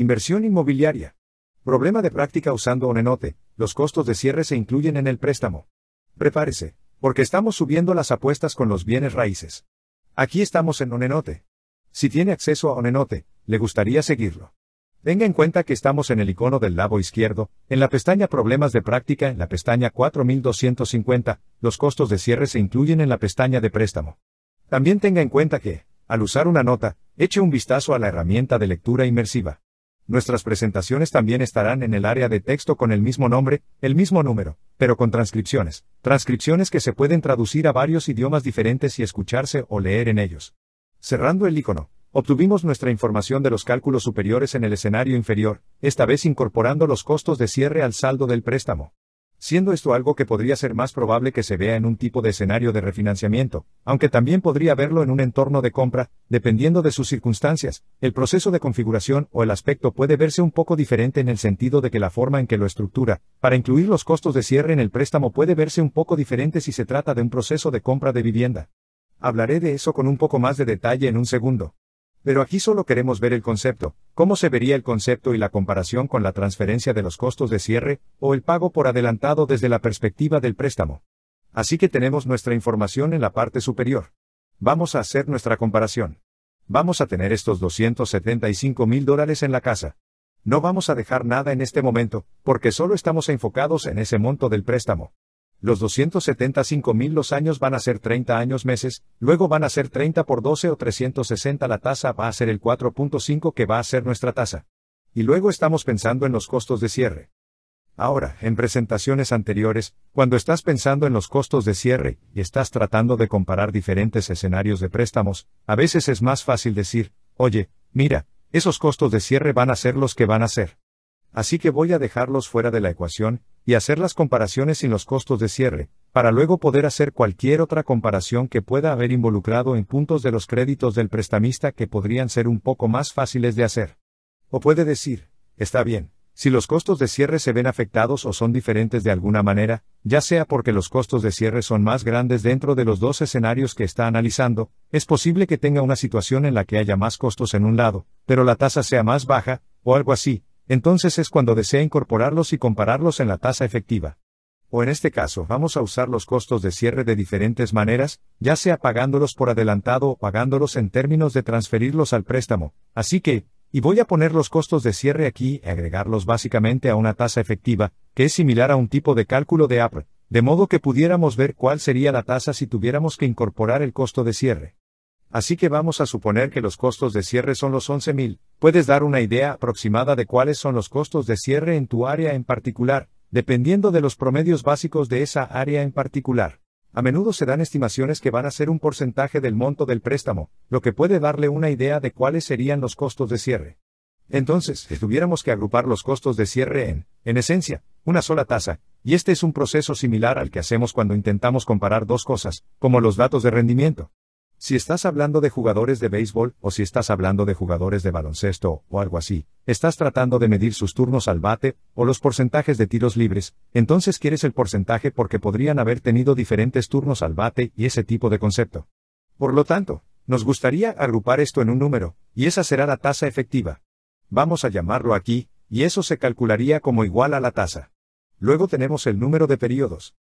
Inversión inmobiliaria. Problema de práctica usando Onenote, los costos de cierre se incluyen en el préstamo. Prepárese, porque estamos subiendo las apuestas con los bienes raíces. Aquí estamos en Onenote. Si tiene acceso a Onenote, le gustaría seguirlo. Tenga en cuenta que estamos en el icono del lado izquierdo, en la pestaña Problemas de práctica, en la pestaña 4250, los costos de cierre se incluyen en la pestaña de préstamo. También tenga en cuenta que, al usar una nota, eche un vistazo a la herramienta de lectura inmersiva. Nuestras presentaciones también estarán en el área de texto con el mismo nombre, el mismo número, pero con transcripciones, transcripciones que se pueden traducir a varios idiomas diferentes y escucharse o leer en ellos. Cerrando el icono, obtuvimos nuestra información de los cálculos superiores en el escenario inferior, esta vez incorporando los costos de cierre al saldo del préstamo siendo esto algo que podría ser más probable que se vea en un tipo de escenario de refinanciamiento, aunque también podría verlo en un entorno de compra, dependiendo de sus circunstancias, el proceso de configuración o el aspecto puede verse un poco diferente en el sentido de que la forma en que lo estructura, para incluir los costos de cierre en el préstamo puede verse un poco diferente si se trata de un proceso de compra de vivienda. Hablaré de eso con un poco más de detalle en un segundo. Pero aquí solo queremos ver el concepto, cómo se vería el concepto y la comparación con la transferencia de los costos de cierre, o el pago por adelantado desde la perspectiva del préstamo. Así que tenemos nuestra información en la parte superior. Vamos a hacer nuestra comparación. Vamos a tener estos 275 mil dólares en la casa. No vamos a dejar nada en este momento, porque solo estamos enfocados en ese monto del préstamo. Los mil los años van a ser 30 años meses, luego van a ser 30 por 12 o 360 la tasa va a ser el 4.5 que va a ser nuestra tasa. Y luego estamos pensando en los costos de cierre. Ahora, en presentaciones anteriores, cuando estás pensando en los costos de cierre y estás tratando de comparar diferentes escenarios de préstamos, a veces es más fácil decir, oye, mira, esos costos de cierre van a ser los que van a ser así que voy a dejarlos fuera de la ecuación, y hacer las comparaciones sin los costos de cierre, para luego poder hacer cualquier otra comparación que pueda haber involucrado en puntos de los créditos del prestamista que podrían ser un poco más fáciles de hacer. O puede decir, está bien, si los costos de cierre se ven afectados o son diferentes de alguna manera, ya sea porque los costos de cierre son más grandes dentro de los dos escenarios que está analizando, es posible que tenga una situación en la que haya más costos en un lado, pero la tasa sea más baja, o algo así, entonces es cuando desea incorporarlos y compararlos en la tasa efectiva. O en este caso, vamos a usar los costos de cierre de diferentes maneras, ya sea pagándolos por adelantado o pagándolos en términos de transferirlos al préstamo, así que, y voy a poner los costos de cierre aquí y agregarlos básicamente a una tasa efectiva, que es similar a un tipo de cálculo de APR, de modo que pudiéramos ver cuál sería la tasa si tuviéramos que incorporar el costo de cierre. Así que vamos a suponer que los costos de cierre son los 11.000, puedes dar una idea aproximada de cuáles son los costos de cierre en tu área en particular, dependiendo de los promedios básicos de esa área en particular. A menudo se dan estimaciones que van a ser un porcentaje del monto del préstamo, lo que puede darle una idea de cuáles serían los costos de cierre. Entonces, si tuviéramos que agrupar los costos de cierre en, en esencia, una sola tasa, y este es un proceso similar al que hacemos cuando intentamos comparar dos cosas, como los datos de rendimiento. Si estás hablando de jugadores de béisbol, o si estás hablando de jugadores de baloncesto, o algo así, estás tratando de medir sus turnos al bate, o los porcentajes de tiros libres, entonces quieres el porcentaje porque podrían haber tenido diferentes turnos al bate y ese tipo de concepto. Por lo tanto, nos gustaría agrupar esto en un número, y esa será la tasa efectiva. Vamos a llamarlo aquí, y eso se calcularía como igual a la tasa. Luego tenemos el número de periodos.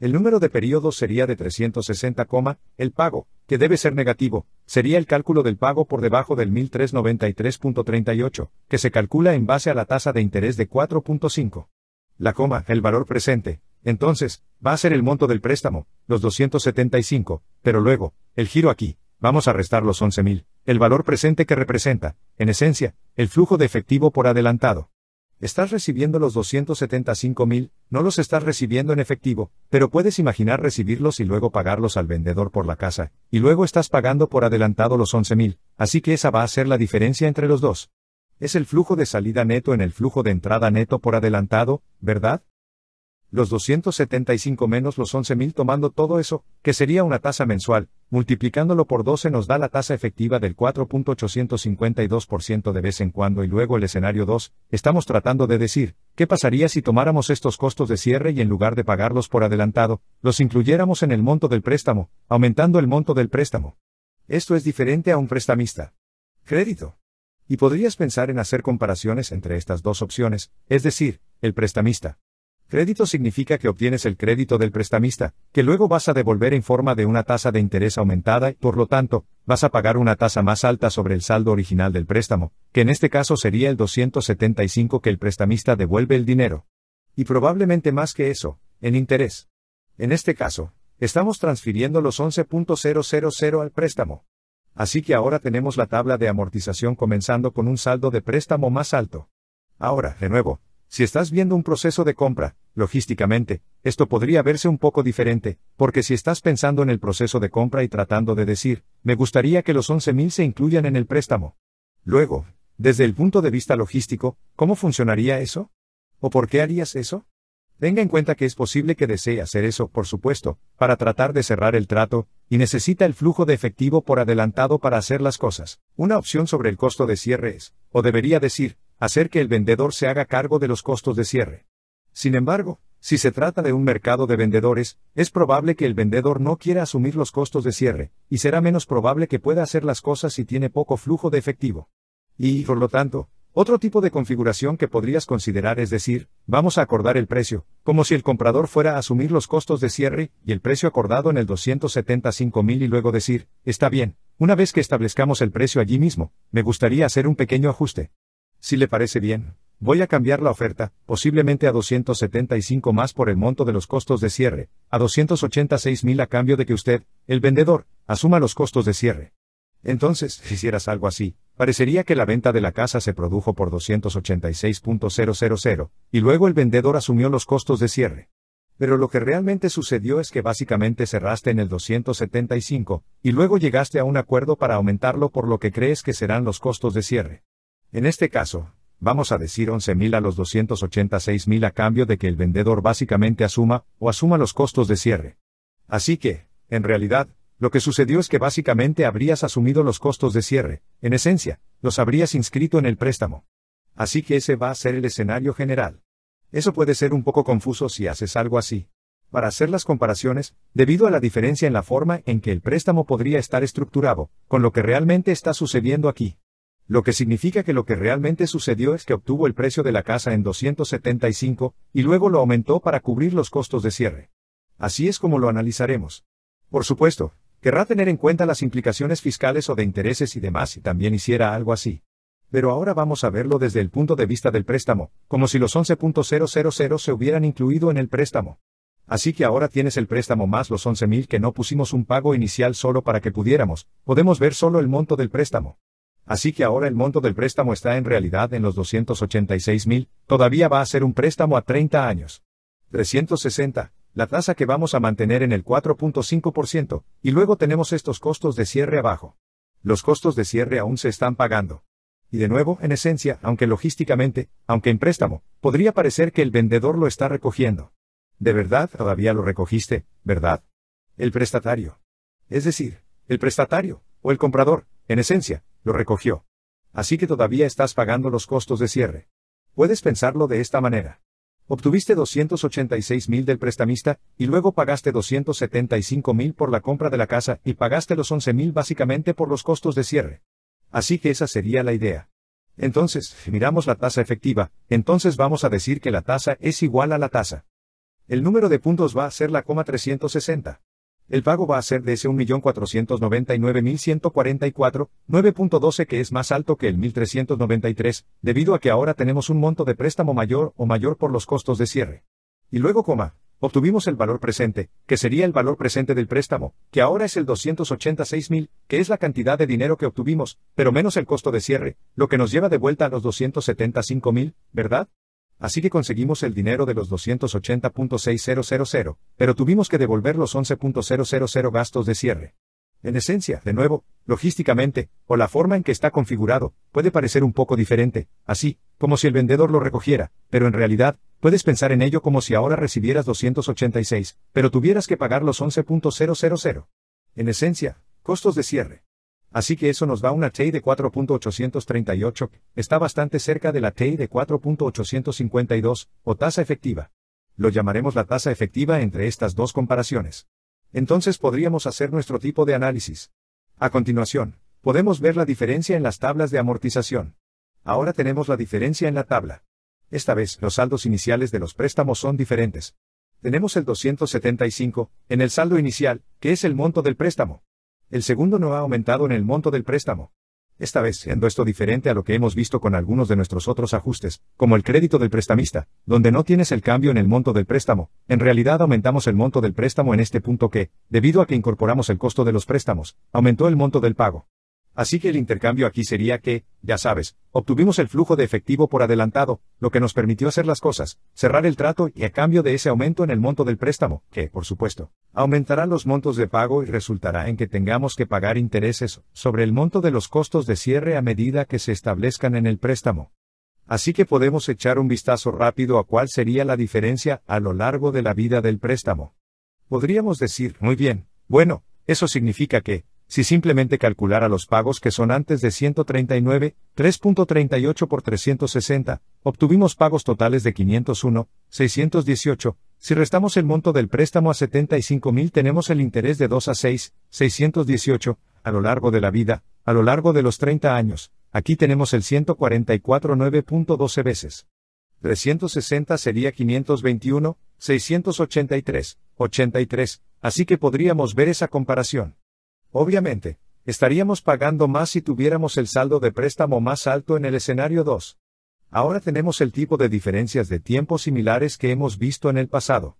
El número de periodos sería de 360, el pago, que debe ser negativo, sería el cálculo del pago por debajo del 1393.38, que se calcula en base a la tasa de interés de 4.5. La coma, el valor presente, entonces, va a ser el monto del préstamo, los 275, pero luego, el giro aquí, vamos a restar los 11.000, el valor presente que representa, en esencia, el flujo de efectivo por adelantado. Estás recibiendo los 275.000, no los estás recibiendo en efectivo, pero puedes imaginar recibirlos y luego pagarlos al vendedor por la casa, y luego estás pagando por adelantado los 11.000, así que esa va a ser la diferencia entre los dos. Es el flujo de salida neto en el flujo de entrada neto por adelantado, ¿verdad? los 275 menos los 11.000 tomando todo eso, que sería una tasa mensual, multiplicándolo por 12 nos da la tasa efectiva del 4.852% de vez en cuando y luego el escenario 2, estamos tratando de decir, ¿qué pasaría si tomáramos estos costos de cierre y en lugar de pagarlos por adelantado, los incluyéramos en el monto del préstamo, aumentando el monto del préstamo? Esto es diferente a un prestamista. Crédito. Y podrías pensar en hacer comparaciones entre estas dos opciones, es decir, el prestamista Crédito significa que obtienes el crédito del prestamista, que luego vas a devolver en forma de una tasa de interés aumentada y, por lo tanto, vas a pagar una tasa más alta sobre el saldo original del préstamo, que en este caso sería el 275 que el prestamista devuelve el dinero. Y probablemente más que eso, en interés. En este caso, estamos transfiriendo los 11.000 al préstamo. Así que ahora tenemos la tabla de amortización comenzando con un saldo de préstamo más alto. Ahora, de nuevo, si estás viendo un proceso de compra, Logísticamente, esto podría verse un poco diferente, porque si estás pensando en el proceso de compra y tratando de decir, me gustaría que los 11.000 se incluyan en el préstamo. Luego, desde el punto de vista logístico, ¿cómo funcionaría eso? ¿O por qué harías eso? Tenga en cuenta que es posible que desee hacer eso, por supuesto, para tratar de cerrar el trato, y necesita el flujo de efectivo por adelantado para hacer las cosas. Una opción sobre el costo de cierre es, o debería decir, hacer que el vendedor se haga cargo de los costos de cierre. Sin embargo, si se trata de un mercado de vendedores, es probable que el vendedor no quiera asumir los costos de cierre, y será menos probable que pueda hacer las cosas si tiene poco flujo de efectivo. Y, por lo tanto, otro tipo de configuración que podrías considerar es decir, vamos a acordar el precio, como si el comprador fuera a asumir los costos de cierre y el precio acordado en el 275.000 y luego decir, está bien, una vez que establezcamos el precio allí mismo, me gustaría hacer un pequeño ajuste. Si le parece bien, Voy a cambiar la oferta, posiblemente a 275 más por el monto de los costos de cierre, a 286 mil a cambio de que usted, el vendedor, asuma los costos de cierre. Entonces, si hicieras algo así, parecería que la venta de la casa se produjo por 286.000, y luego el vendedor asumió los costos de cierre. Pero lo que realmente sucedió es que básicamente cerraste en el 275, y luego llegaste a un acuerdo para aumentarlo por lo que crees que serán los costos de cierre. En este caso, vamos a decir 11.000 a los 286.000 a cambio de que el vendedor básicamente asuma, o asuma los costos de cierre. Así que, en realidad, lo que sucedió es que básicamente habrías asumido los costos de cierre, en esencia, los habrías inscrito en el préstamo. Así que ese va a ser el escenario general. Eso puede ser un poco confuso si haces algo así. Para hacer las comparaciones, debido a la diferencia en la forma en que el préstamo podría estar estructurado, con lo que realmente está sucediendo aquí. Lo que significa que lo que realmente sucedió es que obtuvo el precio de la casa en 275, y luego lo aumentó para cubrir los costos de cierre. Así es como lo analizaremos. Por supuesto, querrá tener en cuenta las implicaciones fiscales o de intereses y demás si también hiciera algo así. Pero ahora vamos a verlo desde el punto de vista del préstamo, como si los 11.000 se hubieran incluido en el préstamo. Así que ahora tienes el préstamo más los 11.000 que no pusimos un pago inicial solo para que pudiéramos, podemos ver solo el monto del préstamo. Así que ahora el monto del préstamo está en realidad en los 286 mil, todavía va a ser un préstamo a 30 años. 360, la tasa que vamos a mantener en el 4.5%, y luego tenemos estos costos de cierre abajo. Los costos de cierre aún se están pagando. Y de nuevo, en esencia, aunque logísticamente, aunque en préstamo, podría parecer que el vendedor lo está recogiendo. De verdad, todavía lo recogiste, ¿verdad? El prestatario. Es decir, el prestatario, o el comprador, en esencia, lo recogió. Así que todavía estás pagando los costos de cierre. Puedes pensarlo de esta manera. Obtuviste 286 mil del prestamista, y luego pagaste 275 mil por la compra de la casa y pagaste los 11 mil básicamente por los costos de cierre. Así que esa sería la idea. Entonces, si miramos la tasa efectiva, entonces vamos a decir que la tasa es igual a la tasa. El número de puntos va a ser la coma 360. El pago va a ser de ese 1.499.144, 9.12 que es más alto que el 1.393, debido a que ahora tenemos un monto de préstamo mayor o mayor por los costos de cierre. Y luego coma, obtuvimos el valor presente, que sería el valor presente del préstamo, que ahora es el 286.000, que es la cantidad de dinero que obtuvimos, pero menos el costo de cierre, lo que nos lleva de vuelta a los 275.000, ¿verdad? así que conseguimos el dinero de los 280.6000, pero tuvimos que devolver los 11.000 gastos de cierre. En esencia, de nuevo, logísticamente, o la forma en que está configurado, puede parecer un poco diferente, así, como si el vendedor lo recogiera, pero en realidad, puedes pensar en ello como si ahora recibieras 286, pero tuvieras que pagar los 11.000. En esencia, costos de cierre. Así que eso nos da una TI de 4.838, está bastante cerca de la TI de 4.852, o tasa efectiva. Lo llamaremos la tasa efectiva entre estas dos comparaciones. Entonces podríamos hacer nuestro tipo de análisis. A continuación, podemos ver la diferencia en las tablas de amortización. Ahora tenemos la diferencia en la tabla. Esta vez, los saldos iniciales de los préstamos son diferentes. Tenemos el 275, en el saldo inicial, que es el monto del préstamo. El segundo no ha aumentado en el monto del préstamo. Esta vez siendo esto diferente a lo que hemos visto con algunos de nuestros otros ajustes, como el crédito del prestamista, donde no tienes el cambio en el monto del préstamo, en realidad aumentamos el monto del préstamo en este punto que, debido a que incorporamos el costo de los préstamos, aumentó el monto del pago. Así que el intercambio aquí sería que, ya sabes, obtuvimos el flujo de efectivo por adelantado, lo que nos permitió hacer las cosas, cerrar el trato y a cambio de ese aumento en el monto del préstamo, que, por supuesto, aumentará los montos de pago y resultará en que tengamos que pagar intereses sobre el monto de los costos de cierre a medida que se establezcan en el préstamo. Así que podemos echar un vistazo rápido a cuál sería la diferencia a lo largo de la vida del préstamo. Podríamos decir, muy bien, bueno, eso significa que, si simplemente calcular a los pagos que son antes de 139, 3.38 por 360, obtuvimos pagos totales de 501, 618, si restamos el monto del préstamo a 75.000 tenemos el interés de 2 a 6, 618, a lo largo de la vida, a lo largo de los 30 años, aquí tenemos el 144 9.12 veces. 360 sería 521, 683, 83, así que podríamos ver esa comparación. Obviamente, estaríamos pagando más si tuviéramos el saldo de préstamo más alto en el escenario 2. Ahora tenemos el tipo de diferencias de tiempo similares que hemos visto en el pasado.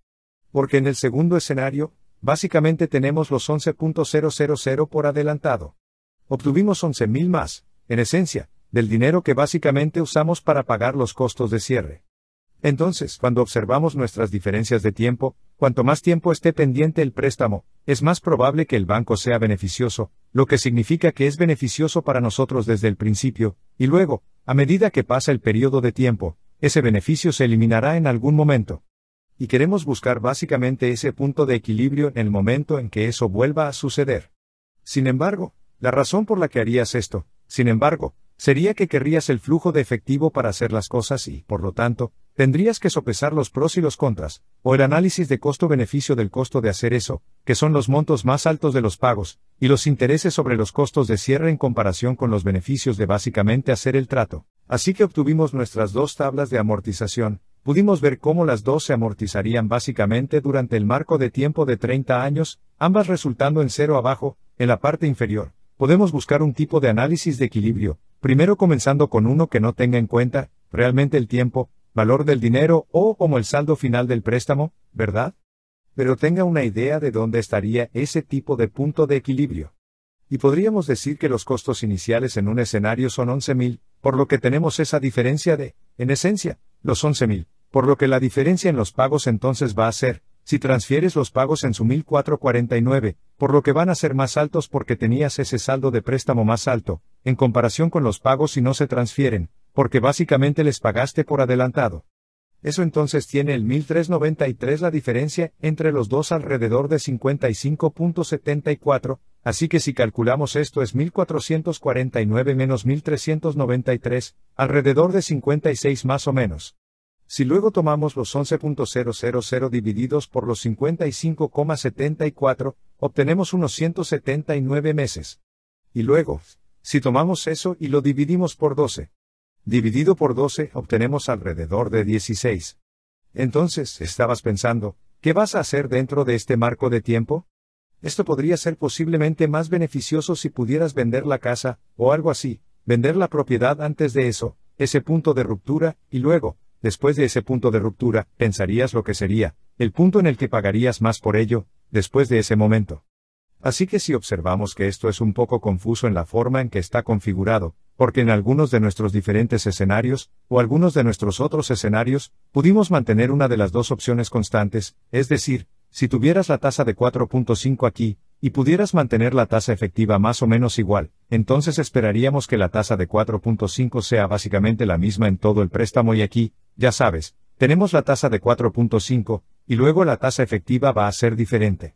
Porque en el segundo escenario, básicamente tenemos los 11.000 por adelantado. Obtuvimos 11.000 más, en esencia, del dinero que básicamente usamos para pagar los costos de cierre. Entonces, cuando observamos nuestras diferencias de tiempo, cuanto más tiempo esté pendiente el préstamo, es más probable que el banco sea beneficioso, lo que significa que es beneficioso para nosotros desde el principio, y luego, a medida que pasa el periodo de tiempo, ese beneficio se eliminará en algún momento. Y queremos buscar básicamente ese punto de equilibrio en el momento en que eso vuelva a suceder. Sin embargo, la razón por la que harías esto, sin embargo, sería que querrías el flujo de efectivo para hacer las cosas y, por lo tanto, tendrías que sopesar los pros y los contras, o el análisis de costo-beneficio del costo de hacer eso, que son los montos más altos de los pagos, y los intereses sobre los costos de cierre en comparación con los beneficios de básicamente hacer el trato. Así que obtuvimos nuestras dos tablas de amortización, pudimos ver cómo las dos se amortizarían básicamente durante el marco de tiempo de 30 años, ambas resultando en cero abajo, en la parte inferior. Podemos buscar un tipo de análisis de equilibrio, primero comenzando con uno que no tenga en cuenta, realmente el tiempo, valor del dinero o como el saldo final del préstamo, ¿verdad? Pero tenga una idea de dónde estaría ese tipo de punto de equilibrio. Y podríamos decir que los costos iniciales en un escenario son 11.000, por lo que tenemos esa diferencia de, en esencia, los 11.000, por lo que la diferencia en los pagos entonces va a ser, si transfieres los pagos en su 1449, por lo que van a ser más altos porque tenías ese saldo de préstamo más alto, en comparación con los pagos si no se transfieren, porque básicamente les pagaste por adelantado. Eso entonces tiene el 1393 la diferencia entre los dos alrededor de 55.74, así que si calculamos esto es 1449 menos 1393, alrededor de 56 más o menos. Si luego tomamos los 11.000 divididos por los 55,74, obtenemos unos 179 meses. Y luego, si tomamos eso y lo dividimos por 12, dividido por 12 obtenemos alrededor de 16. Entonces, estabas pensando, ¿qué vas a hacer dentro de este marco de tiempo? Esto podría ser posiblemente más beneficioso si pudieras vender la casa, o algo así, vender la propiedad antes de eso, ese punto de ruptura, y luego, después de ese punto de ruptura, pensarías lo que sería, el punto en el que pagarías más por ello, después de ese momento. Así que si observamos que esto es un poco confuso en la forma en que está configurado, porque en algunos de nuestros diferentes escenarios, o algunos de nuestros otros escenarios, pudimos mantener una de las dos opciones constantes, es decir, si tuvieras la tasa de 4.5 aquí, y pudieras mantener la tasa efectiva más o menos igual, entonces esperaríamos que la tasa de 4.5 sea básicamente la misma en todo el préstamo y aquí, ya sabes, tenemos la tasa de 4.5, y luego la tasa efectiva va a ser diferente.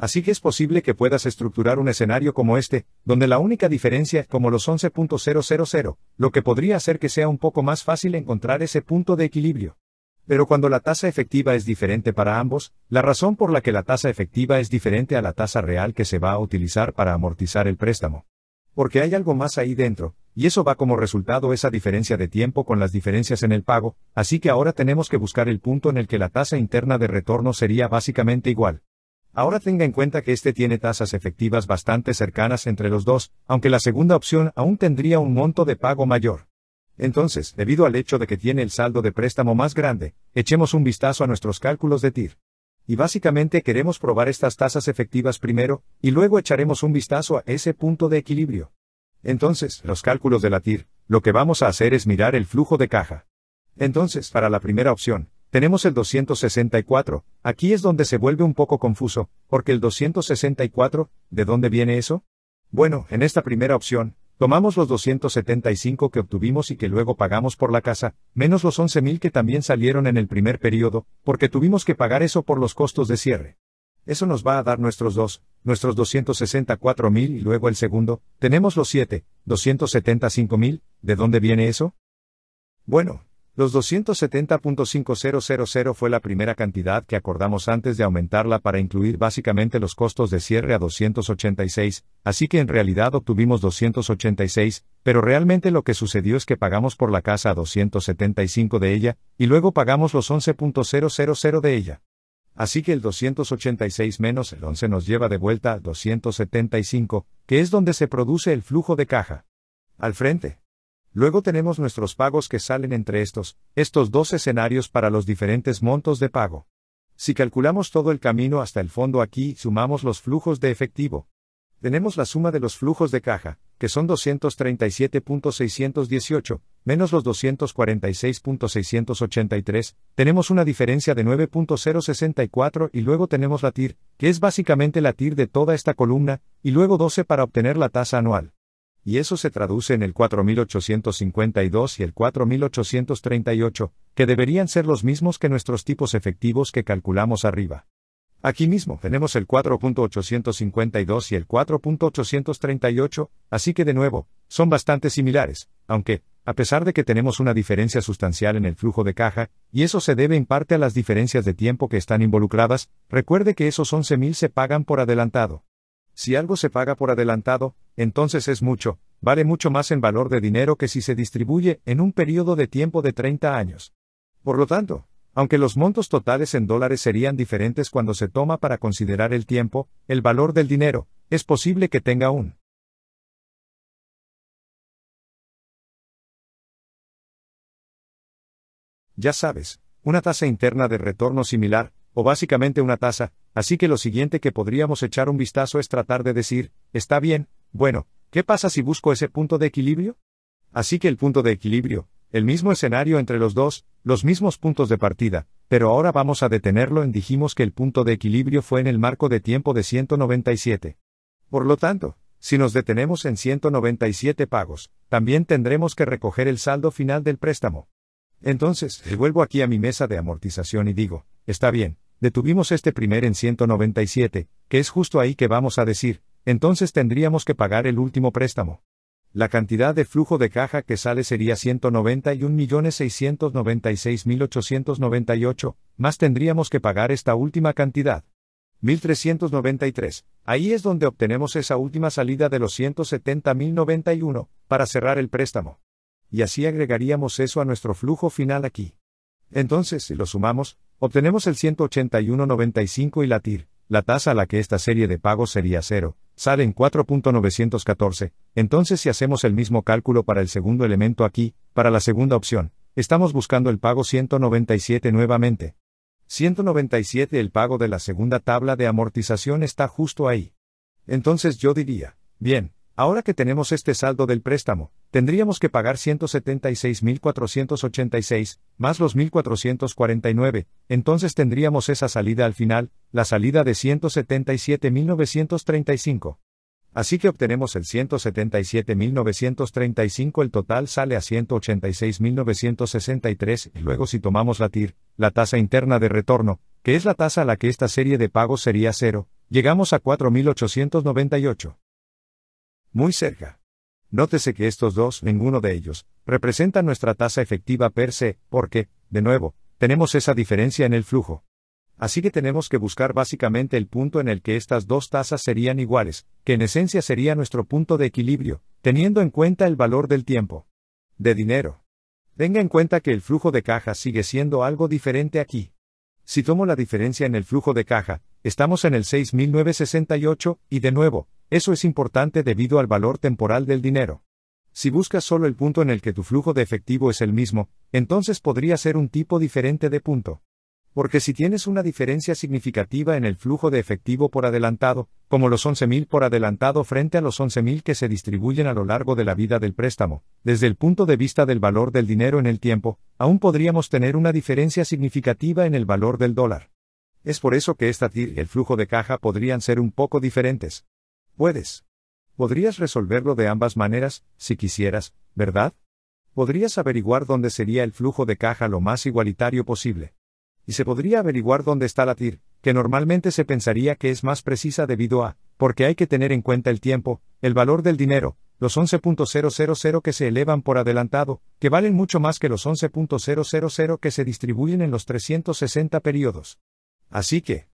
Así que es posible que puedas estructurar un escenario como este, donde la única diferencia es como los 11.000, lo que podría hacer que sea un poco más fácil encontrar ese punto de equilibrio. Pero cuando la tasa efectiva es diferente para ambos, la razón por la que la tasa efectiva es diferente a la tasa real que se va a utilizar para amortizar el préstamo. Porque hay algo más ahí dentro, y eso va como resultado esa diferencia de tiempo con las diferencias en el pago, así que ahora tenemos que buscar el punto en el que la tasa interna de retorno sería básicamente igual. Ahora tenga en cuenta que este tiene tasas efectivas bastante cercanas entre los dos, aunque la segunda opción aún tendría un monto de pago mayor. Entonces, debido al hecho de que tiene el saldo de préstamo más grande, echemos un vistazo a nuestros cálculos de TIR. Y básicamente queremos probar estas tasas efectivas primero, y luego echaremos un vistazo a ese punto de equilibrio. Entonces, los cálculos de la TIR, lo que vamos a hacer es mirar el flujo de caja. Entonces, para la primera opción, tenemos el 264, aquí es donde se vuelve un poco confuso, porque el 264, ¿de dónde viene eso? Bueno, en esta primera opción, tomamos los 275 que obtuvimos y que luego pagamos por la casa, menos los 11.000 que también salieron en el primer periodo, porque tuvimos que pagar eso por los costos de cierre. Eso nos va a dar nuestros dos, nuestros 264.000 y luego el segundo, tenemos los 7, 275.000, ¿de dónde viene eso? Bueno, los 270.5000 fue la primera cantidad que acordamos antes de aumentarla para incluir básicamente los costos de cierre a 286, así que en realidad obtuvimos 286, pero realmente lo que sucedió es que pagamos por la casa a 275 de ella, y luego pagamos los 11.000 de ella. Así que el 286 menos el 11 nos lleva de vuelta a 275, que es donde se produce el flujo de caja. Al frente. Luego tenemos nuestros pagos que salen entre estos, estos dos escenarios para los diferentes montos de pago. Si calculamos todo el camino hasta el fondo aquí, y sumamos los flujos de efectivo. Tenemos la suma de los flujos de caja, que son 237.618, menos los 246.683, tenemos una diferencia de 9.064 y luego tenemos la TIR, que es básicamente la TIR de toda esta columna, y luego 12 para obtener la tasa anual y eso se traduce en el 4852 y el 4838, que deberían ser los mismos que nuestros tipos efectivos que calculamos arriba. Aquí mismo tenemos el 4.852 y el 4.838, así que de nuevo, son bastante similares, aunque, a pesar de que tenemos una diferencia sustancial en el flujo de caja, y eso se debe en parte a las diferencias de tiempo que están involucradas, recuerde que esos 11.000 se pagan por adelantado. Si algo se paga por adelantado, entonces es mucho, vale mucho más en valor de dinero que si se distribuye en un periodo de tiempo de 30 años. Por lo tanto, aunque los montos totales en dólares serían diferentes cuando se toma para considerar el tiempo, el valor del dinero, es posible que tenga un ya sabes, una tasa interna de retorno similar, o básicamente una tasa, Así que lo siguiente que podríamos echar un vistazo es tratar de decir, está bien, bueno, ¿qué pasa si busco ese punto de equilibrio? Así que el punto de equilibrio, el mismo escenario entre los dos, los mismos puntos de partida, pero ahora vamos a detenerlo en dijimos que el punto de equilibrio fue en el marco de tiempo de 197. Por lo tanto, si nos detenemos en 197 pagos, también tendremos que recoger el saldo final del préstamo. Entonces, vuelvo aquí a mi mesa de amortización y digo, está bien, detuvimos este primer en 197, que es justo ahí que vamos a decir, entonces tendríamos que pagar el último préstamo. La cantidad de flujo de caja que sale sería 191.696.898, más tendríamos que pagar esta última cantidad. 1393. Ahí es donde obtenemos esa última salida de los 170.091, para cerrar el préstamo. Y así agregaríamos eso a nuestro flujo final aquí. Entonces, si lo sumamos, Obtenemos el 181.95 y la TIR, la tasa a la que esta serie de pagos sería cero, sale en 4.914, entonces si hacemos el mismo cálculo para el segundo elemento aquí, para la segunda opción, estamos buscando el pago 197 nuevamente. 197 el pago de la segunda tabla de amortización está justo ahí. Entonces yo diría, bien, Ahora que tenemos este saldo del préstamo, tendríamos que pagar 176.486, más los 1.449, entonces tendríamos esa salida al final, la salida de 177.935. Así que obtenemos el 177.935, el total sale a 186.963, y luego si tomamos la TIR, la tasa interna de retorno, que es la tasa a la que esta serie de pagos sería cero, llegamos a 4.898. Muy cerca. Nótese que estos dos, ninguno de ellos, representa nuestra tasa efectiva per se, porque, de nuevo, tenemos esa diferencia en el flujo. Así que tenemos que buscar básicamente el punto en el que estas dos tasas serían iguales, que en esencia sería nuestro punto de equilibrio, teniendo en cuenta el valor del tiempo. De dinero. Tenga en cuenta que el flujo de caja sigue siendo algo diferente aquí. Si tomo la diferencia en el flujo de caja, estamos en el 6.968, y de nuevo, eso es importante debido al valor temporal del dinero. Si buscas solo el punto en el que tu flujo de efectivo es el mismo, entonces podría ser un tipo diferente de punto. Porque si tienes una diferencia significativa en el flujo de efectivo por adelantado, como los 11.000 por adelantado frente a los 11.000 que se distribuyen a lo largo de la vida del préstamo, desde el punto de vista del valor del dinero en el tiempo, aún podríamos tener una diferencia significativa en el valor del dólar. Es por eso que esta TIR y el flujo de caja podrían ser un poco diferentes. Puedes. Podrías resolverlo de ambas maneras, si quisieras, ¿verdad? Podrías averiguar dónde sería el flujo de caja lo más igualitario posible. Y se podría averiguar dónde está la TIR, que normalmente se pensaría que es más precisa debido a, porque hay que tener en cuenta el tiempo, el valor del dinero, los 11.000 que se elevan por adelantado, que valen mucho más que los 11.000 que se distribuyen en los 360 periodos. Así que,